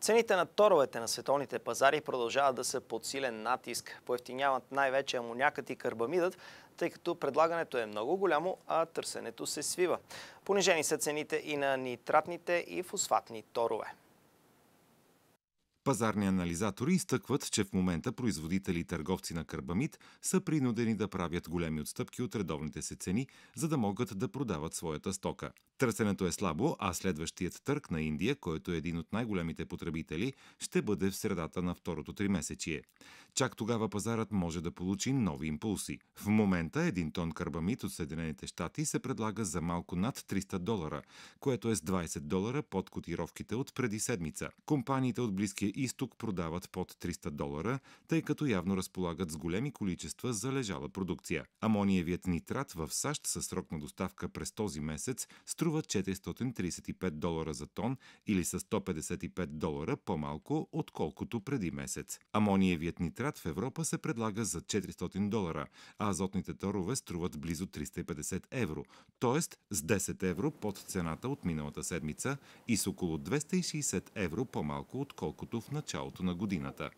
Цените на торовете на световните пазари продължават да са под силен натиск. Поевтиняват най-вече амонякът и карбамидът, тъй като предлагането е много голямо, а търсенето се свива. Понижени са цените и на нитратните и фосфатни торове. Пазарни анализатори изтъкват, че в момента производители и търговци на карбамид са принудени да правят големи отстъпки от редовните се цени, за да могат да продават своята стока. Търсенето е слабо, а следващият търг на Индия, който е един от най-големите потребители, ще бъде в средата на второто три месечие. Чак тогава пазарът може да получи нови импулси. В момента един тон карбамид от Съединените щати се предлага за малко над 300 долара, което е с 20 долара под котировките от преди седмица. Компаниите от Близкия изток продават под 300 долара, тъй като явно разполагат с големи количества залежала продукция. Амониевият нитрат в САЩ със срок на доставка през този месец струва 435 долара за тон или с 155 долара по-малко, отколкото преди месец. Амониевият нитрат в Европа се предлага за 400 долара, а азотните торове струват близо 350 евро, т.е. с 10 евро под цената от миналата седмица и с около 260 евро по-малко, отколкото в началото на годината.